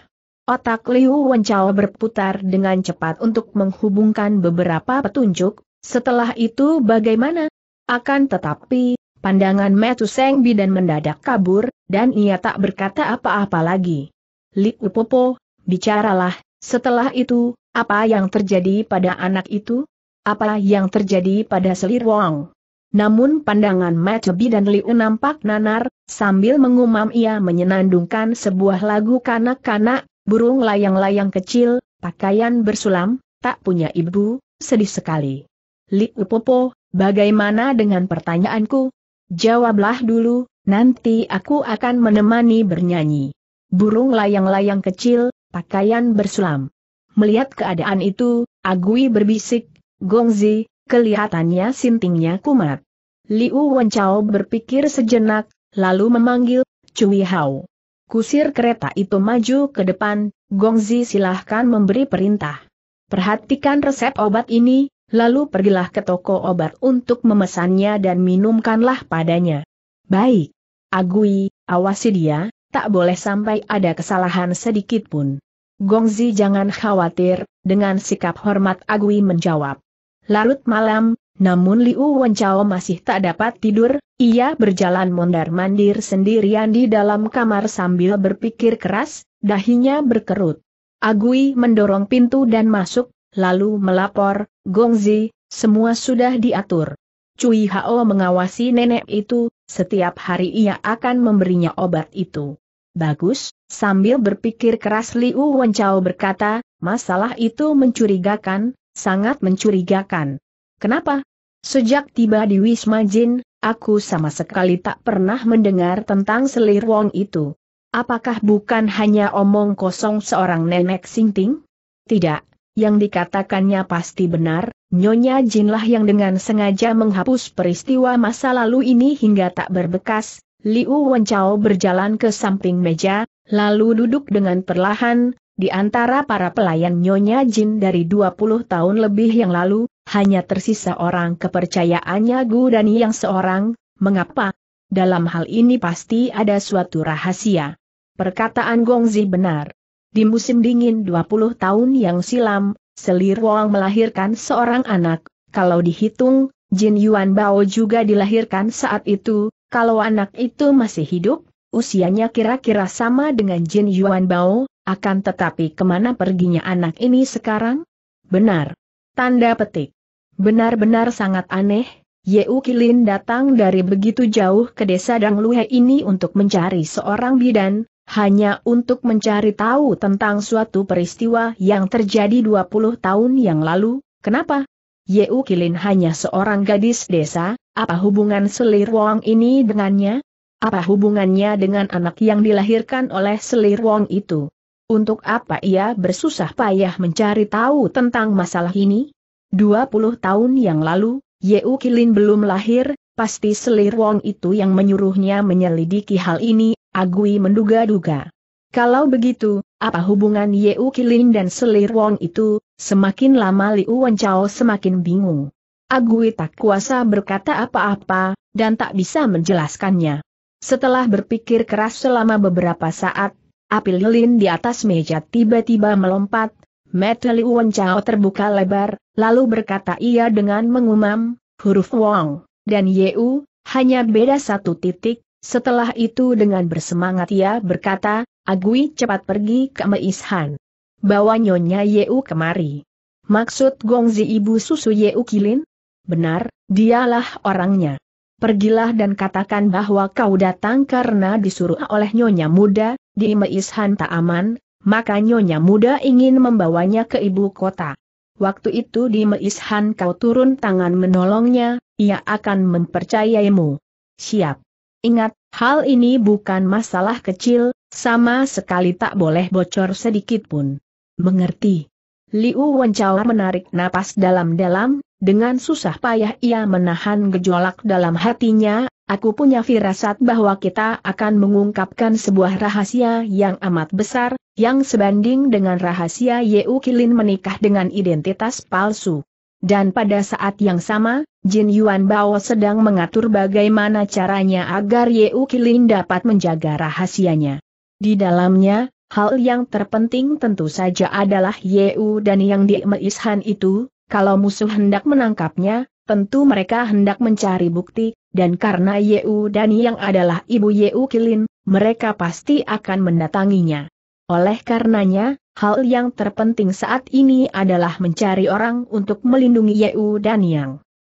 Otak Liu Wenchao berputar dengan cepat untuk menghubungkan beberapa petunjuk, setelah itu bagaimana, akan tetapi, pandangan Metu Seng Bidan mendadak kabur, dan ia tak berkata apa-apa lagi. Li Upopo, bicaralah, setelah itu, apa yang terjadi pada anak itu? Apa yang terjadi pada selir Wong? Namun pandangan Bidan dan Liu nampak nanar, sambil mengumam ia menyenandungkan sebuah lagu kanak-kanak, burung layang-layang kecil, pakaian bersulam, tak punya ibu, sedih sekali. Li Upopo, Bagaimana dengan pertanyaanku? Jawablah dulu, nanti aku akan menemani bernyanyi. Burung layang-layang kecil, pakaian bersulam. Melihat keadaan itu, Agui berbisik, Gongzi, kelihatannya sintingnya kumat. Liu Wenchao berpikir sejenak, lalu memanggil, Cui Hao. Kusir kereta itu maju ke depan, Gongzi silahkan memberi perintah. Perhatikan resep obat ini, lalu pergilah ke toko obat untuk memesannya dan minumkanlah padanya. Baik. Agui, awasi dia, tak boleh sampai ada kesalahan sedikit pun. Gongzi jangan khawatir, dengan sikap hormat Agui menjawab. Larut malam, namun Liu Wenchao masih tak dapat tidur, ia berjalan mondar-mandir sendirian di dalam kamar sambil berpikir keras, dahinya berkerut. Agui mendorong pintu dan masuk, lalu melapor, Gongzi, semua sudah diatur. Cui Hao mengawasi nenek itu, setiap hari ia akan memberinya obat itu. Bagus, sambil berpikir keras Liu Wenchao berkata, masalah itu mencurigakan, sangat mencurigakan. Kenapa? Sejak tiba di Wisma Jin, aku sama sekali tak pernah mendengar tentang selir wong itu. Apakah bukan hanya omong kosong seorang nenek sinting? Tidak, yang dikatakannya pasti benar, Nyonya Jinlah yang dengan sengaja menghapus peristiwa masa lalu ini hingga tak berbekas, Liu Wenchao berjalan ke samping meja, lalu duduk dengan perlahan, di antara para pelayan Nyonya Jin dari 20 tahun lebih yang lalu, hanya tersisa orang kepercayaannya Gu Dani yang seorang, mengapa? Dalam hal ini pasti ada suatu rahasia. Perkataan Gongzi benar. Di musim dingin 20 tahun yang silam, Selir Wong melahirkan seorang anak, kalau dihitung, Jin Yuan Bao juga dilahirkan saat itu, kalau anak itu masih hidup, usianya kira-kira sama dengan Jin Yuan Bao, akan tetapi kemana perginya anak ini sekarang? Benar. Tanda petik. Benar-benar sangat aneh, Ye Kilin datang dari begitu jauh ke desa Danglue ini untuk mencari seorang bidan, hanya untuk mencari tahu tentang suatu peristiwa yang terjadi 20 tahun yang lalu, kenapa? Yeu Kilin hanya seorang gadis desa, apa hubungan Selir Wong ini dengannya? Apa hubungannya dengan anak yang dilahirkan oleh Selir Wong itu? Untuk apa ia bersusah payah mencari tahu tentang masalah ini? 20 tahun yang lalu, Yeu Kilin belum lahir, pasti selir Wong itu yang menyuruhnya menyelidiki hal ini, Agui menduga-duga. Kalau begitu, apa hubungan Yeu Kilin dan selir Wong itu, semakin lama Liu Wenchao semakin bingung. Agui tak kuasa berkata apa-apa, dan tak bisa menjelaskannya. Setelah berpikir keras selama beberapa saat, api lilin di atas meja tiba-tiba melompat, mata Liu Wenchao terbuka lebar, lalu berkata ia dengan mengumam, huruf Wong dan Yeu, hanya beda satu titik, setelah itu dengan bersemangat ia berkata, Agui cepat pergi ke Meishan. Bawa Nyonya Yeu kemari. Maksud Gongzi ibu susu Yeu Kilin? Benar, dialah orangnya. Pergilah dan katakan bahwa kau datang karena disuruh oleh Nyonya muda, di Meishan tak aman, maka Nyonya muda ingin membawanya ke ibu kota. Waktu itu di Meishan kau turun tangan menolongnya, ia akan mempercayaimu. Siap. Ingat, hal ini bukan masalah kecil, sama sekali tak boleh bocor sedikit pun. Mengerti. Liu Wencao menarik napas dalam-dalam, dengan susah payah ia menahan gejolak dalam hatinya, Aku punya firasat bahwa kita akan mengungkapkan sebuah rahasia yang amat besar, yang sebanding dengan rahasia Yeu Kilin menikah dengan identitas palsu. Dan pada saat yang sama, Jin Yuan Bao sedang mengatur bagaimana caranya agar Yeu Kilin dapat menjaga rahasianya. Di dalamnya, hal yang terpenting tentu saja adalah Yeu dan yang di Meishan itu, kalau musuh hendak menangkapnya, tentu mereka hendak mencari bukti, dan karena Yeu dan yang adalah ibu Yeu Kilin, mereka pasti akan mendatanginya. Oleh karenanya, hal yang terpenting saat ini adalah mencari orang untuk melindungi Yeu dan Yang.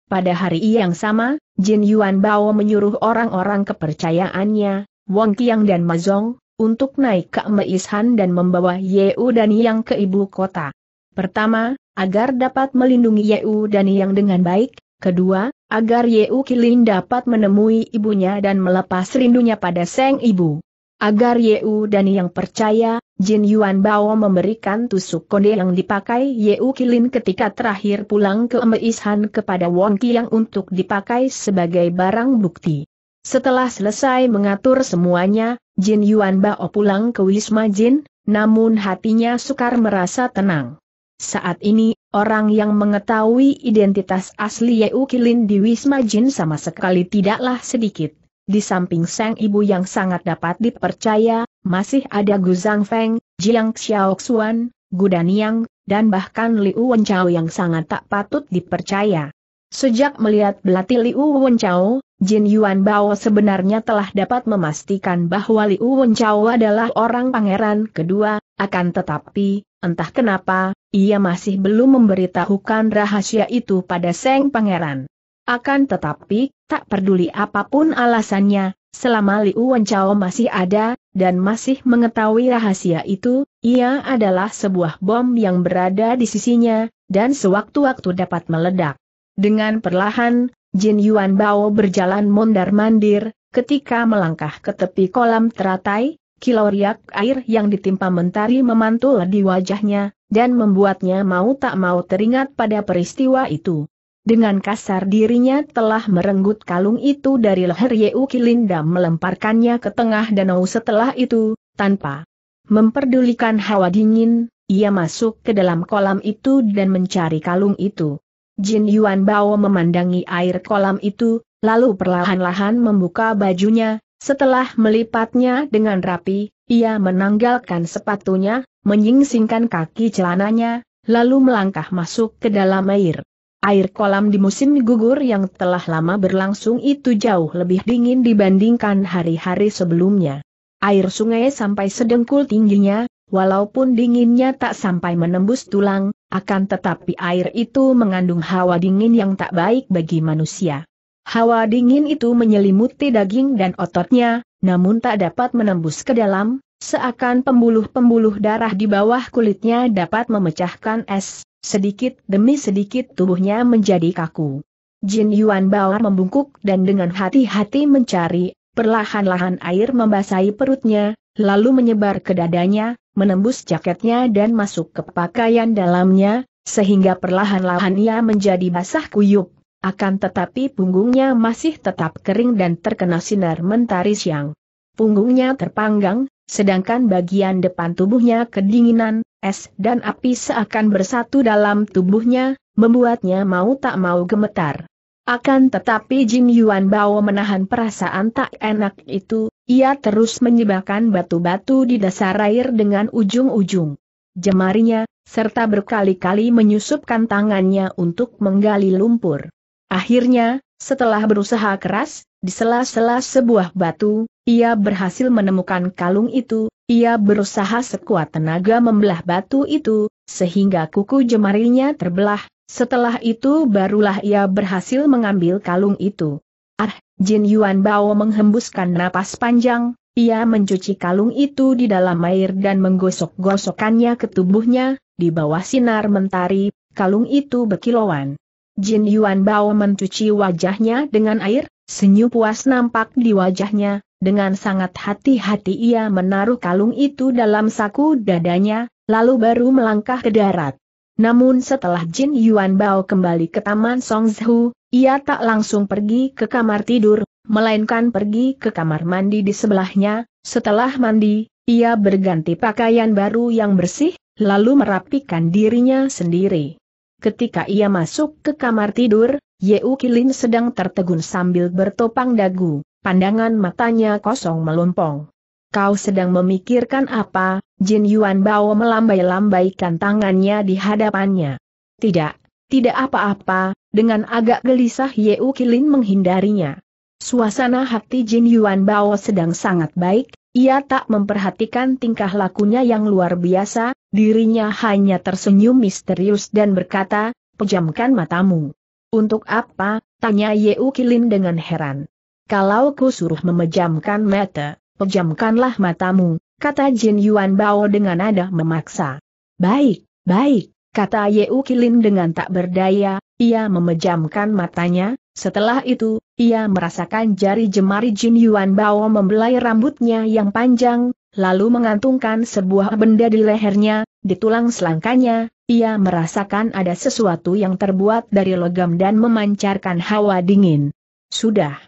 Pada hari yang sama, Jin Yuan Bao menyuruh orang-orang kepercayaannya, Wong Kiang dan Mazong, untuk naik ke Meishan dan membawa Yeu dan Yang ke ibu kota. Pertama, agar dapat melindungi Yeu dan Yang dengan baik, Kedua, agar Yeu Kilin dapat menemui ibunya dan melepas rindunya pada Seng ibu. Agar Yeu dan yang percaya, Jin Yuan Bao memberikan tusuk konde yang dipakai Yeu Kilin ketika terakhir pulang ke Meishan kepada Wong yang untuk dipakai sebagai barang bukti. Setelah selesai mengatur semuanya, Jin Yuan Bao pulang ke Wisma Jin, namun hatinya sukar merasa tenang. Saat ini, orang yang mengetahui identitas asli Yeu Kilin di Wisma Jin sama sekali tidaklah sedikit. Di samping sang ibu yang sangat dapat dipercaya, masih ada Gu Zhang Feng, Jiang Xiaoxuan, Gu Daniang, dan bahkan Liu Wenchao yang sangat tak patut dipercaya. Sejak melihat belati Liu Wenchao, Jin Yuan Bao sebenarnya telah dapat memastikan bahwa Liu Wenchao adalah orang pangeran kedua, akan tetapi, entah kenapa, ia masih belum memberitahukan rahasia itu pada Seng Pangeran. Akan tetapi, tak peduli apapun alasannya, selama Liu Wenchao masih ada, dan masih mengetahui rahasia itu, ia adalah sebuah bom yang berada di sisinya, dan sewaktu-waktu dapat meledak. Dengan perlahan, Jin Yuan Bao berjalan mondar-mandir, ketika melangkah ke tepi kolam teratai, Kilau riak air yang ditimpa mentari memantul di wajahnya, dan membuatnya mau tak mau teringat pada peristiwa itu. Dengan kasar dirinya telah merenggut kalung itu dari leher Yeu Kilinda melemparkannya ke tengah danau setelah itu, tanpa memperdulikan hawa dingin, ia masuk ke dalam kolam itu dan mencari kalung itu. Jin Yuan Bao memandangi air kolam itu, lalu perlahan-lahan membuka bajunya, setelah melipatnya dengan rapi, ia menanggalkan sepatunya, menyingsingkan kaki celananya, lalu melangkah masuk ke dalam air. Air kolam di musim gugur yang telah lama berlangsung itu jauh lebih dingin dibandingkan hari-hari sebelumnya. Air sungai sampai sedengkul tingginya, walaupun dinginnya tak sampai menembus tulang, akan tetapi air itu mengandung hawa dingin yang tak baik bagi manusia. Hawa dingin itu menyelimuti daging dan ototnya, namun tak dapat menembus ke dalam, seakan pembuluh-pembuluh darah di bawah kulitnya dapat memecahkan es, sedikit demi sedikit tubuhnya menjadi kaku. Jin Yuan Bao membungkuk dan dengan hati-hati mencari, perlahan-lahan air membasahi perutnya, lalu menyebar ke dadanya, menembus jaketnya dan masuk ke pakaian dalamnya, sehingga perlahan-lahan ia menjadi basah kuyup. Akan tetapi punggungnya masih tetap kering dan terkena sinar mentari siang. Punggungnya terpanggang, sedangkan bagian depan tubuhnya kedinginan, es dan api seakan bersatu dalam tubuhnya, membuatnya mau tak mau gemetar. Akan tetapi Jin Yuan Bao menahan perasaan tak enak itu, ia terus menyebabkan batu-batu di dasar air dengan ujung-ujung jemarinya, serta berkali-kali menyusupkan tangannya untuk menggali lumpur. Akhirnya, setelah berusaha keras, di sela-sela sebuah batu, ia berhasil menemukan kalung itu, ia berusaha sekuat tenaga membelah batu itu, sehingga kuku jemarinya terbelah, setelah itu barulah ia berhasil mengambil kalung itu. Ah, Jin Yuan Bao menghembuskan napas panjang, ia mencuci kalung itu di dalam air dan menggosok-gosokannya ke tubuhnya, di bawah sinar mentari, kalung itu berkilauan. Jin Yuan Bao mencuci wajahnya dengan air, senyum puas nampak di wajahnya, dengan sangat hati-hati ia menaruh kalung itu dalam saku dadanya, lalu baru melangkah ke darat. Namun setelah Jin Yuan Bao kembali ke Taman Songzhu, ia tak langsung pergi ke kamar tidur, melainkan pergi ke kamar mandi di sebelahnya, setelah mandi, ia berganti pakaian baru yang bersih, lalu merapikan dirinya sendiri. Ketika ia masuk ke kamar tidur, Yeu Kilin sedang tertegun sambil bertopang dagu, pandangan matanya kosong melompong. Kau sedang memikirkan apa, Jin Yuan Bao melambai-lambaikan tangannya di hadapannya. Tidak, tidak apa-apa, dengan agak gelisah Yeu Kilin menghindarinya. Suasana hati Jin Yuan Bao sedang sangat baik, ia tak memperhatikan tingkah lakunya yang luar biasa, dirinya hanya tersenyum misterius dan berkata, pejamkan matamu. Untuk apa? Tanya Yeu Kilin dengan heran. Kalau ku suruh memejamkan mata, pejamkanlah matamu, kata Jin Yuan Bao dengan nada memaksa. Baik, baik, kata Yeu Kilin dengan tak berdaya, ia memejamkan matanya, setelah itu, ia merasakan jari jemari Jin Yuan Bao membelai rambutnya yang panjang, lalu mengantungkan sebuah benda di lehernya, di tulang selangkanya, ia merasakan ada sesuatu yang terbuat dari logam dan memancarkan hawa dingin. Sudah.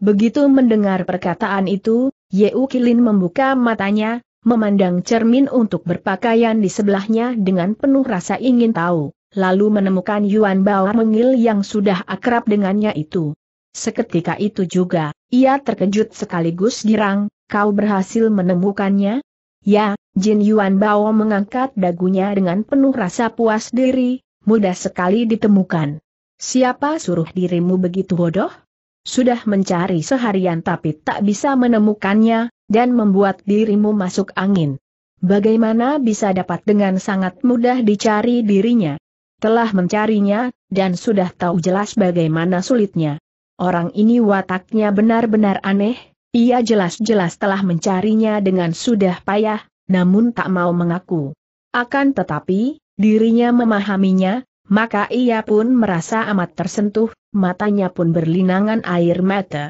Begitu mendengar perkataan itu, Ye Kilin membuka matanya, memandang cermin untuk berpakaian di sebelahnya dengan penuh rasa ingin tahu lalu menemukan Yuan Bao Mengil yang sudah akrab dengannya itu. Seketika itu juga, ia terkejut sekaligus girang, kau berhasil menemukannya? Ya, Jin Yuan Bao mengangkat dagunya dengan penuh rasa puas diri, mudah sekali ditemukan. Siapa suruh dirimu begitu bodoh? Sudah mencari seharian tapi tak bisa menemukannya, dan membuat dirimu masuk angin. Bagaimana bisa dapat dengan sangat mudah dicari dirinya? telah mencarinya, dan sudah tahu jelas bagaimana sulitnya. Orang ini wataknya benar-benar aneh, ia jelas-jelas telah mencarinya dengan sudah payah, namun tak mau mengaku. Akan tetapi, dirinya memahaminya, maka ia pun merasa amat tersentuh, matanya pun berlinangan air mata.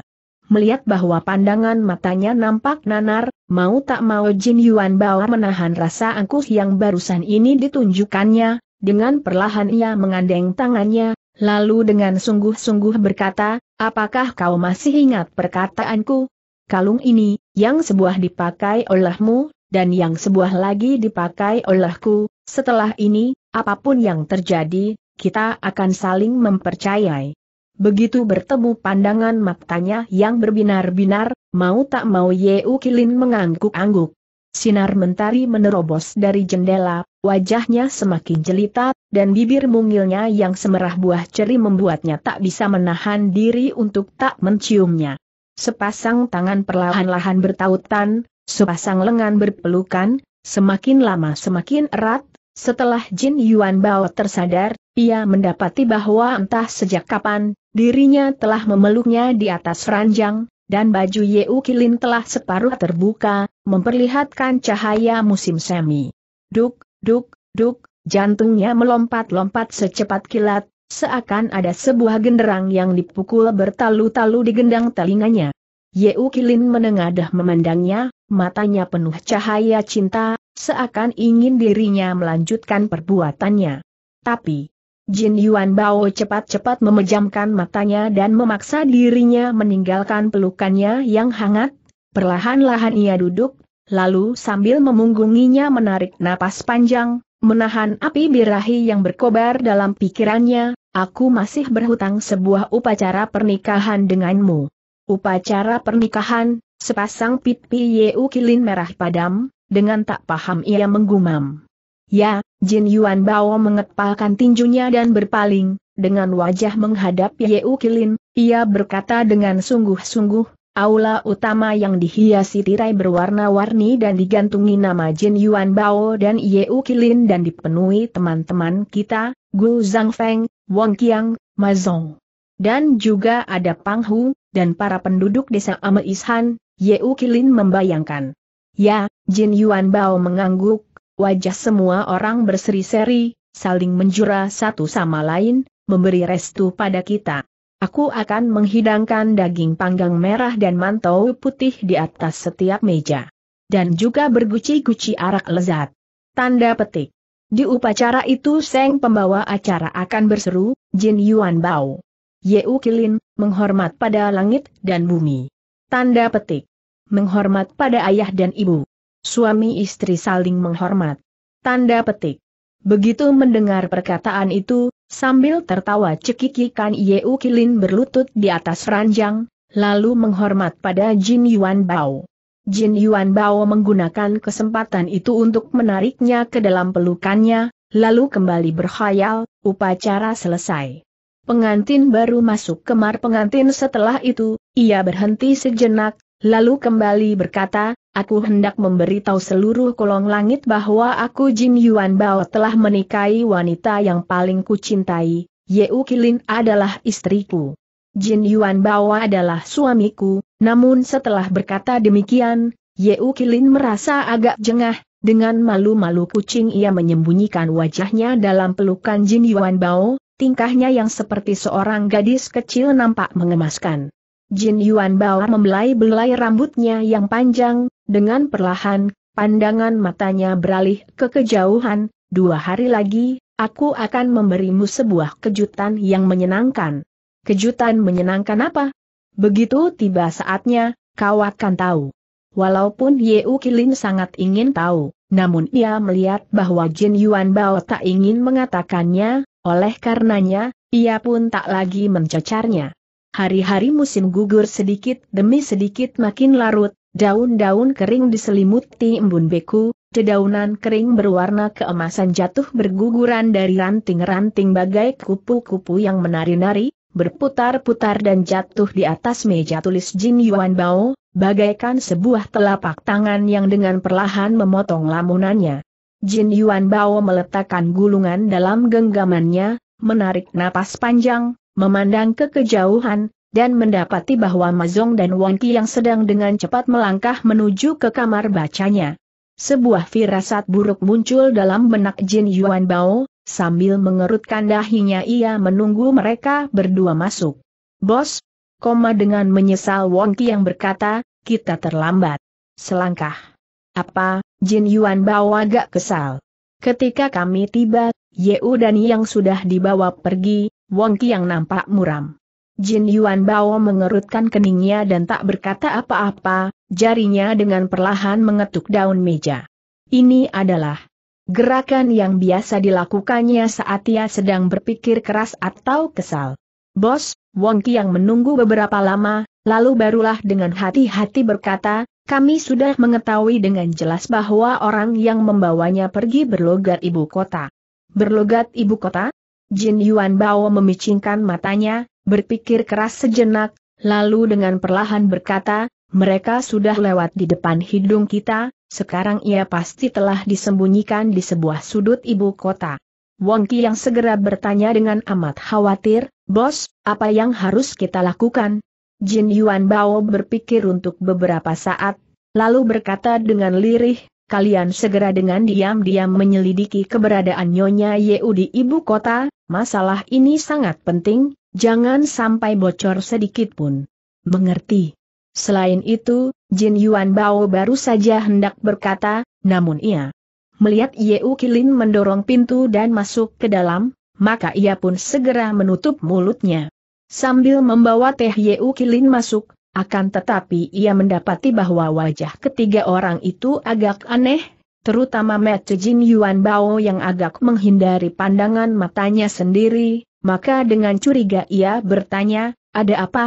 Melihat bahwa pandangan matanya nampak nanar, mau tak mau Jin Yuan Bao menahan rasa angkuh yang barusan ini ditunjukkannya, dengan perlahan ia mengandeng tangannya, lalu dengan sungguh-sungguh berkata, apakah kau masih ingat perkataanku? Kalung ini, yang sebuah dipakai olehmu, dan yang sebuah lagi dipakai olehku, setelah ini, apapun yang terjadi, kita akan saling mempercayai. Begitu bertemu pandangan matanya yang berbinar-binar, mau tak mau Yeu Kilin mengangguk-angguk. Sinar mentari menerobos dari jendela, wajahnya semakin jelita, dan bibir mungilnya yang semerah buah ceri membuatnya tak bisa menahan diri untuk tak menciumnya. Sepasang tangan perlahan-lahan bertautan, sepasang lengan berpelukan, semakin lama semakin erat, setelah Jin Yuan Bao tersadar, ia mendapati bahwa entah sejak kapan, dirinya telah memeluknya di atas ranjang, dan baju Yeu Kilin telah separuh terbuka, memperlihatkan cahaya musim semi. Duk, Duk, duk, jantungnya melompat-lompat secepat kilat, seakan ada sebuah genderang yang dipukul bertalu-talu di gendang telinganya. Yeu Kilin menengadah memandangnya, matanya penuh cahaya cinta, seakan ingin dirinya melanjutkan perbuatannya. Tapi, Jin Yuan Bao cepat-cepat memejamkan matanya dan memaksa dirinya meninggalkan pelukannya yang hangat. Perlahan-lahan ia duduk Lalu sambil memunggunginya menarik napas panjang, menahan api birahi yang berkobar dalam pikirannya, aku masih berhutang sebuah upacara pernikahan denganmu. Upacara pernikahan, sepasang pipi Yeu kilin merah padam, dengan tak paham ia menggumam. Ya, Jin Yuan Bao mengepalkan tinjunya dan berpaling, dengan wajah menghadap Yeu Kilin, ia berkata dengan sungguh-sungguh, Aula utama yang dihiasi tirai berwarna-warni dan digantungi nama Jin Yuan Bao dan Yeu Kilin dan dipenuhi teman-teman kita, Gu Zhangfeng, Wang Qiang, Ma Mazong. Dan juga ada Pang Hu, dan para penduduk desa Ameishan, Yeu Kilin membayangkan. Ya, Jin Yuan Bao mengangguk, wajah semua orang berseri-seri, saling menjura satu sama lain, memberi restu pada kita. Aku akan menghidangkan daging panggang merah dan mantau putih di atas setiap meja. Dan juga berguci-guci arak lezat. Tanda petik. Di upacara itu Seng pembawa acara akan berseru, Jin Yuan Bao. Yeu Kilin, menghormat pada langit dan bumi. Tanda petik. Menghormat pada ayah dan ibu. Suami istri saling menghormat. Tanda petik. Begitu mendengar perkataan itu, Sambil tertawa cekikikan Yeu Kilin berlutut di atas ranjang, lalu menghormat pada Jin Yuan Bao. Jin Yuan Bao menggunakan kesempatan itu untuk menariknya ke dalam pelukannya, lalu kembali berkhayal, upacara selesai. Pengantin baru masuk kamar pengantin setelah itu, ia berhenti sejenak, lalu kembali berkata, aku hendak memberitahu seluruh kolong langit bahwa aku Jin Yuan Bao telah menikahi wanita yang paling kucintai, Yeu Kilin adalah istriku. Jin Yuan Bao adalah suamiku, namun setelah berkata demikian, Yeu Kilin merasa agak jengah, dengan malu-malu kucing ia menyembunyikan wajahnya dalam pelukan Jin Yuan Bao, tingkahnya yang seperti seorang gadis kecil nampak mengemaskan. Jin Yuan Bao membelai-belai rambutnya yang panjang, dengan perlahan, pandangan matanya beralih ke kejauhan, dua hari lagi, aku akan memberimu sebuah kejutan yang menyenangkan. Kejutan menyenangkan apa? Begitu tiba saatnya, kau akan tahu. Walaupun U Kilin sangat ingin tahu, namun ia melihat bahwa Jin Yuan Bao tak ingin mengatakannya, oleh karenanya, ia pun tak lagi mencecarnya. Hari-hari musim gugur sedikit demi sedikit makin larut, daun-daun kering diselimuti embun beku, dedaunan kering berwarna keemasan jatuh berguguran dari ranting-ranting bagai kupu-kupu yang menari-nari, berputar-putar dan jatuh di atas meja tulis Jin Yuan Bao, bagaikan sebuah telapak tangan yang dengan perlahan memotong lamunannya. Jin Yuan Bao meletakkan gulungan dalam genggamannya, menarik napas panjang, memandang ke kejauhan, dan mendapati bahwa Mazong dan Wangki yang sedang dengan cepat melangkah menuju ke kamar bacanya. Sebuah firasat buruk muncul dalam benak Jin Yuan Bao, sambil mengerutkan dahinya ia menunggu mereka berdua masuk. Bos, koma dengan menyesal Wangki yang berkata, kita terlambat. Selangkah. Apa, Jin Yuan Bao agak kesal. Ketika kami tiba, Yeu dan Yang sudah dibawa pergi, Wong yang nampak muram. Jin Yuan Bao mengerutkan keningnya dan tak berkata apa-apa, jarinya dengan perlahan mengetuk daun meja. Ini adalah gerakan yang biasa dilakukannya saat ia sedang berpikir keras atau kesal. Bos, Wong yang menunggu beberapa lama, lalu barulah dengan hati-hati berkata, kami sudah mengetahui dengan jelas bahwa orang yang membawanya pergi berlogat ibu kota. Berlogat ibu kota? Jin Yuan Bao memicingkan matanya, berpikir keras sejenak, lalu dengan perlahan berkata, mereka sudah lewat di depan hidung kita, sekarang ia pasti telah disembunyikan di sebuah sudut ibu kota. Wong Ki yang segera bertanya dengan amat khawatir, Bos, apa yang harus kita lakukan? Jin Yuan Bao berpikir untuk beberapa saat, lalu berkata dengan lirih, kalian segera dengan diam-diam menyelidiki keberadaan Nyonya Yeu di ibu kota, masalah ini sangat penting, jangan sampai bocor sedikit pun. Mengerti. Selain itu, Jin Yuan Bao baru saja hendak berkata, namun ia melihat Yeu Kilin mendorong pintu dan masuk ke dalam, maka ia pun segera menutup mulutnya. Sambil membawa teh Yeu Kilin masuk, akan tetapi ia mendapati bahwa wajah ketiga orang itu agak aneh, terutama Mette Jin Yuan Bao yang agak menghindari pandangan matanya sendiri, maka dengan curiga ia bertanya, ada apa?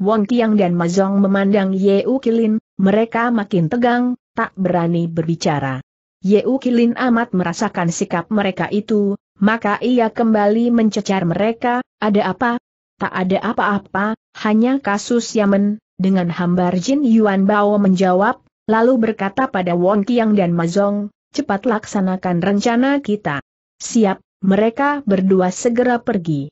Wong Tiang dan Mazong memandang Ye U Kilin, mereka makin tegang, tak berani berbicara. Ye U Kilin amat merasakan sikap mereka itu, maka ia kembali mencecar mereka, ada apa? Tak ada apa-apa, hanya kasus Yamen, dengan hambar Jin Yuan Bao menjawab, lalu berkata pada Wong Kiang dan Mazong, cepat laksanakan rencana kita. Siap, mereka berdua segera pergi.